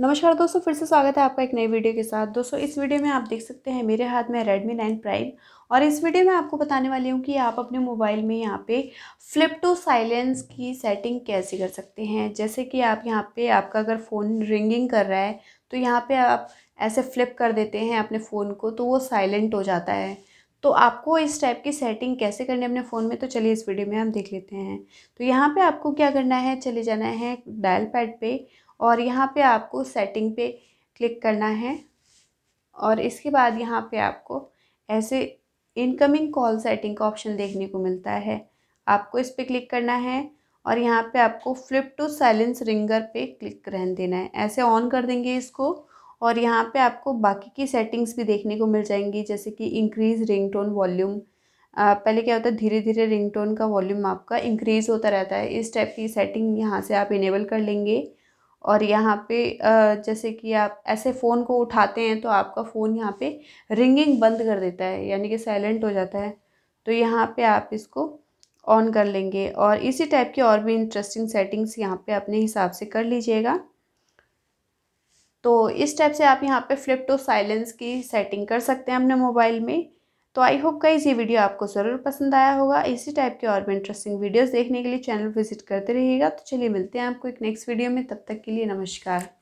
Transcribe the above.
नमस्कार दोस्तों फिर से स्वागत है आपका एक नई वीडियो के साथ दोस्तों इस वीडियो में आप देख सकते हैं मेरे हाथ में रेडमी नाइन प्राइम और इस वीडियो में आपको बताने वाली हूँ कि आप अपने मोबाइल में यहाँ पे फ्लिप टू साइलेंस की सेटिंग कैसे कर सकते हैं जैसे कि आप यहाँ पे आपका अगर फ़ोन रिंगिंग कर रहा है तो यहाँ पर आप ऐसे फ्लिप कर देते हैं अपने फ़ोन को तो वो साइलेंट हो जाता है तो आपको इस टाइप की सेटिंग कैसे करनी है अपने फ़ोन में तो चलिए इस वीडियो में हम देख लेते हैं तो यहाँ पे आपको क्या करना है चले जाना है डायल पैड पे और यहाँ पे आपको सेटिंग पे क्लिक करना है और इसके बाद यहाँ पे आपको ऐसे इनकमिंग कॉल सेटिंग का ऑप्शन देखने को मिलता है आपको इस पर क्लिक करना है और यहाँ पर आपको फ्लिप टू साइलेंस रिंगर पर क्लिक रहने देना है ऐसे ऑन कर देंगे इसको और यहाँ पे आपको बाकी की सेटिंग्स भी देखने को मिल जाएंगी जैसे कि इंक्रीज़ रिंगटोन वॉल्यूम पहले क्या होता है धीरे धीरे रिंगटोन का वॉल्यूम आपका इंक्रीज़ होता रहता है इस टाइप की सेटिंग यहाँ से आप इनेबल कर लेंगे और यहाँ पे जैसे कि आप ऐसे फ़ोन को उठाते हैं तो आपका फ़ोन यहाँ पे रिंगिंग बंद कर देता है यानी कि साइलेंट हो जाता है तो यहाँ पे आप इसको ऑन कर लेंगे और इसी टाइप की और भी इंटरेस्टिंग सेटिंग्स यहाँ पे अपने हिसाब से कर लीजिएगा तो इस टाइप से आप यहाँ पे फ्लिप टू साइलेंस की सेटिंग कर सकते हैं अपने मोबाइल में तो आई होप का ये वीडियो आपको ज़रूर पसंद आया होगा इसी टाइप के और भी इंटरेस्टिंग वीडियोस देखने के लिए चैनल विजिट करते रहिएगा तो चलिए मिलते हैं आपको एक नेक्स्ट वीडियो में तब तक के लिए नमस्कार